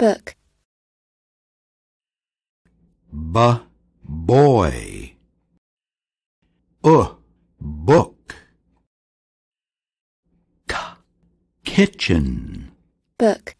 book. B boy. U book. K kitchen. Book.